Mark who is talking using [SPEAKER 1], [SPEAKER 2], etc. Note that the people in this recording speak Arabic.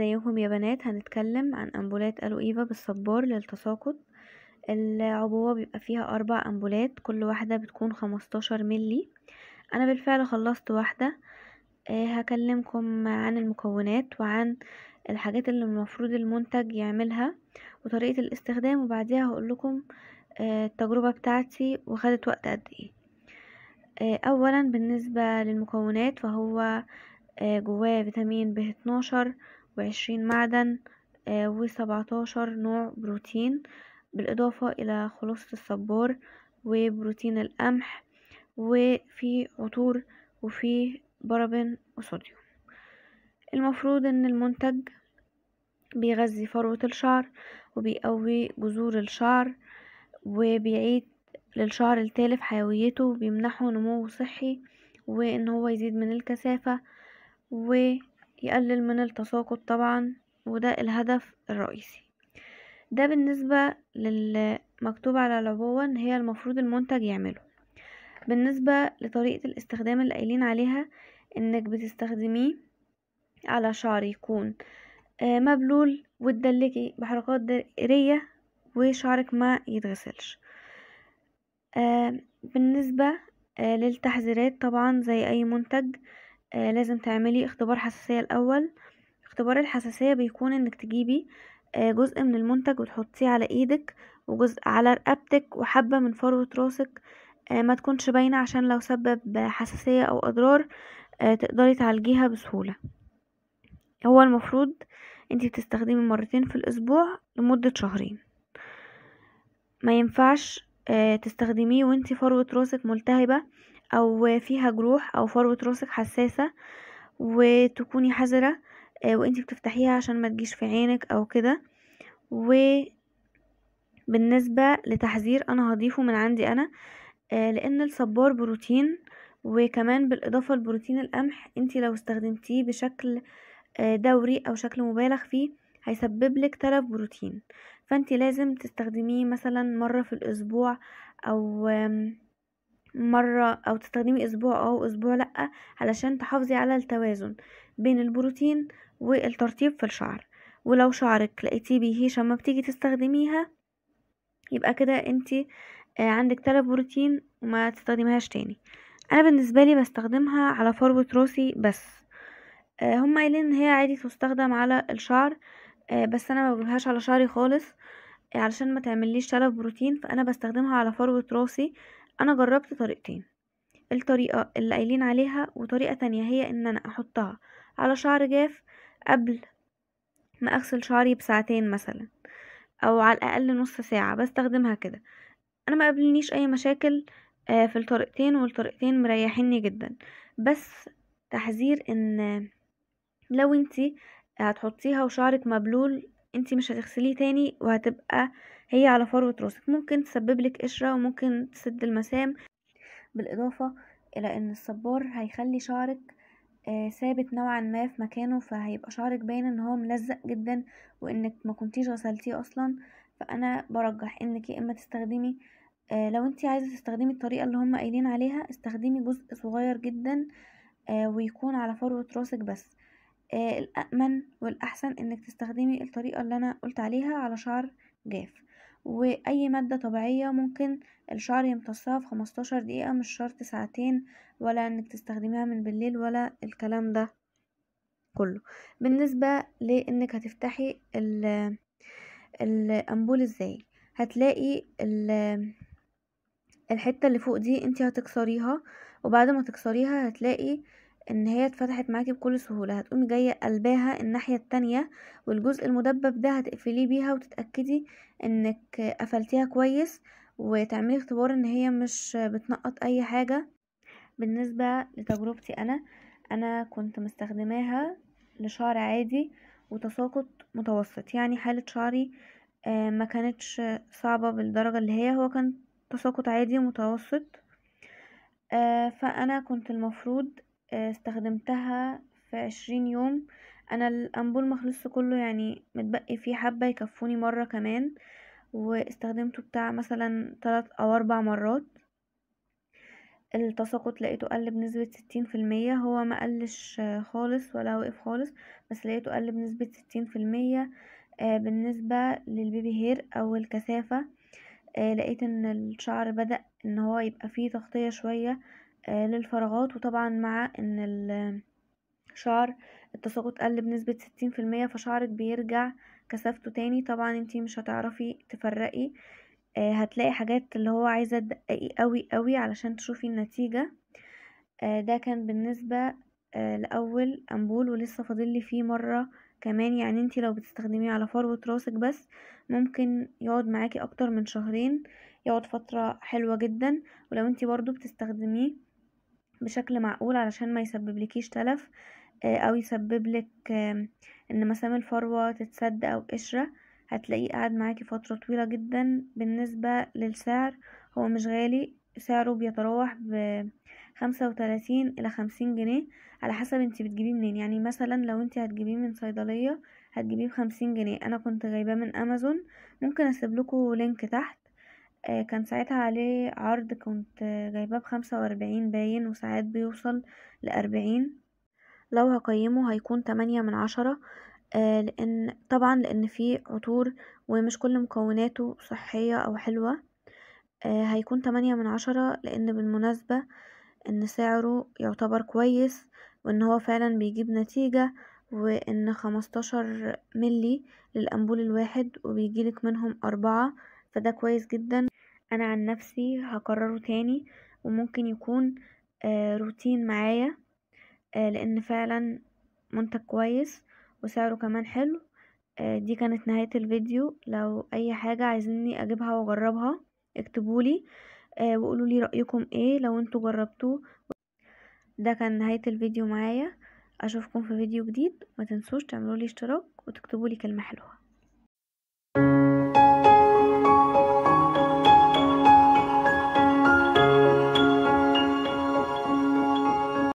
[SPEAKER 1] ازيكم يا بنات هنتكلم عن الو ايفا بالصبار للتساقط العبوة بيبقى فيها أربع امبولات كل واحدة بتكون خمستاشر ملي أنا بالفعل خلصت واحدة آه، هكلمكم عن المكونات وعن الحاجات اللي المفروض المنتج يعملها وطريقة الاستخدام وبعديها هقولكم آه، التجربة بتاعتي وخدت وقت قد ايه آه، أولا بالنسبة للمكونات فهو جواه فيتامين ب 12 وعشرين معدن آه، وسبعتاشر نوع بروتين بالإضافة إلى خلاصة الصبار وبروتين القمح وفي عطور وفي بارابين وصوديوم المفروض ان المنتج بيغذي فروة الشعر وبيقوي جذور الشعر وبيعيد للشعر التالف حيويته وبيمنحه نمو صحي وان هو يزيد من الكثافة و يقلل من التساقط طبعا وده الهدف الرئيسي ده بالنسبة للمكتوب على العبوة ان هي المفروض المنتج يعمله بالنسبة لطريقة الاستخدام اللي قايلين عليها انك بتستخدميه على شعر يكون آه، مبلول وتدلكي بحركات دائرية وشعرك ما يتغسلش آه، بالنسبة آه، للتحذيرات طبعا زي اي منتج آه لازم تعملي اختبار حساسية الأول اختبار الحساسية بيكون انك تجيبي آه جزء من المنتج وتحطيه على ايدك وجزء على رقبتك وحبة من فروة راسك آه ما تكونش باينة عشان لو سبب حساسية او اضرار آه تقدري تعالجيها بسهولة هو المفروض انتي بتستخدمي مرتين في الاسبوع لمدة شهرين ما ينفعش آه، تستخدميه وانتي فروة راسك ملتهبة او فيها جروح او فروة راسك حساسة وتكوني حذرة آه، وانتي بتفتحيها عشان ما تجيش في عينك او كده وبالنسبة لتحذير انا هضيفه من عندي انا آه، لان الصبار بروتين وكمان بالاضافة لبروتين القمح انتي لو استخدمتيه بشكل آه، دوري او شكل مبالغ فيه هيسبب لك تلف بروتين فانت لازم تستخدميه مثلا مرة في الاسبوع او مرة او تستخدمي اسبوع او آه اسبوع لأ علشان تحافظي على التوازن بين البروتين والترطيب في الشعر ولو شعرك لقيتيه بيهيش اما بتيجي تستخدميها يبقى كده انتي آه، عندك تلف بروتين وما تستخدمهاش تاني انا بالنسبة لي بستخدمها على فروة راسي بس آه، هم قايلين ان هي عادي تستخدم على الشعر بس انا ما بجيبهاش على شعري خالص علشان ما تعمليش تلف بروتين فانا بستخدمها على فروة راسي انا جربت طريقتين الطريقة اللي قايلين عليها وطريقة تانية هي ان انا احطها على شعر جاف قبل ما اغسل شعري بساعتين مثلا او على الاقل نص ساعة بستخدمها كده انا ما قابلنيش اي مشاكل آه، في الطريقتين والطريقتين مريحيني جدا بس تحذير ان لو انتي هتحطيها وشعرك مبلول انتي مش هتغسليه تاني وهتبقى هي على فروة راسك ممكن تسبب لك قشرة وممكن تسد المسام بالاضافة الى ان الصبار هيخلي شعرك آه، ثابت نوعا ما في مكانه فهيبقى شعرك باين ان هو ملزق جدا وانك ما كنتيش غسلتيه اصلا فانا برجح انك يا اما تستخدمي آه، لو انت عايزه تستخدمي الطريقه اللي هم قايلين عليها استخدمي جزء صغير جدا آه، ويكون على فروه راسك بس الامن والاحسن انك تستخدمي الطريقه اللي انا قلت عليها على شعر جاف واي مادة طبيعية ممكن الشعر يمتصها في خمستاشر دقيقة مش شرط ساعتين ولا انك تستخدميها من بالليل ولا الكلام ده كله بالنسبة لانك هتفتحي الامبول ازاي هتلاقي الحتة اللي فوق دي انت هتكسريها وبعد ما تكسريها هتلاقي ان هي اتفتحت معاكي بكل سهوله هتقومي جايه قلباها الناحيه التانية والجزء المدبب ده هتقفليه بيها وتتاكدي انك قفلتيها كويس وتعملي اختبار ان هي مش بتنقط اي حاجه بالنسبه لتجربتي انا انا كنت مستخدماها لشعر عادي وتساقط متوسط يعني حاله شعري آه، ما كانتش صعبه بالدرجه اللي هي هو كان تساقط عادي متوسط آه، فانا كنت المفروض استخدمتها في عشرين يوم انا الانبول مخلصش كله يعني متبقي فيه حبة يكفوني مرة كمان واستخدمته بتاع مثلا تلات او اربع مرات التساقط لقيته قل بنسبة ستين في المية هو ما قلش خالص ولا وقف خالص بس لقيته قل بنسبة ستين في المية آه، بالنسبة للبيبي هير او الكثافة آه، لقيت ان الشعر بدأ ان هو يبقى فيه تغطية شوية آه، للفراغات وطبعا مع ان الشعر التساقط قل بنسبة ستين في المية فشعرك بيرجع كثافته تاني طبعا انتي مش هتعرفي تفرقي آه، هتلاقي حاجات اللي هو عايزة تدققي قوي قوي علشان تشوفي النتيجة آه، ده كان بالنسبة لأول أمبول ولسه فاضلي فيه مرة كمان يعني انتي لو بتستخدميه على فروة راسك بس ممكن يقعد معاكي أكتر من شهرين يقعد فترة حلوة جدا ولو انتي برضو بتستخدميه بشكل معقول علشان ما يسببلكيش تلف آه، او يسببلك ان مسام الفروة تتسد او قشرة هتلاقيه قاعد معاكي فترة طويلة جدا بالنسبة للسعر هو مش غالي سعره بيتراوح ب خمسة وتلاتين الى خمسين جنيه على حسب انتي بتجيبيه منين يعني مثلا لو انتي هتجيبيه من صيدلية هتجيبيه بخمسين جنيه انا كنت جايباه من امازون ممكن اسيبلكوا لينك تحت آه، كان ساعتها عليه عرض كنت جايباه بخمسة واربعين باين وساعات بيوصل لأربعين لو هقيمه هيكون تمانية من عشرة آه، لأن طبعا لأن فيه عطور ومش كل مكوناته صحية أو حلوة آه، هيكون تمانية من عشرة لأن بالمناسبة ان سعره يعتبر كويس وان هو فعلا بيجيب نتيجة وان خمستاشر ملي للأنبول الواحد وبيجيلك منهم أربعة فده كويس جدا انا عن نفسي هكرره تاني وممكن يكون آه، روتين معايا آه، لان فعلا منتج كويس وسعره كمان حلو آه، دي كانت نهاية الفيديو لو اي حاجة عايزيني اجيبها واجربها اكتبولي وقولوا لي رأيكم ايه لو انتوا جربتوه ده كان نهاية الفيديو معايا اشوفكم في فيديو جديد ما تنسوش تعملوا لي اشتراك وتكتبوا لي كلمة حلوة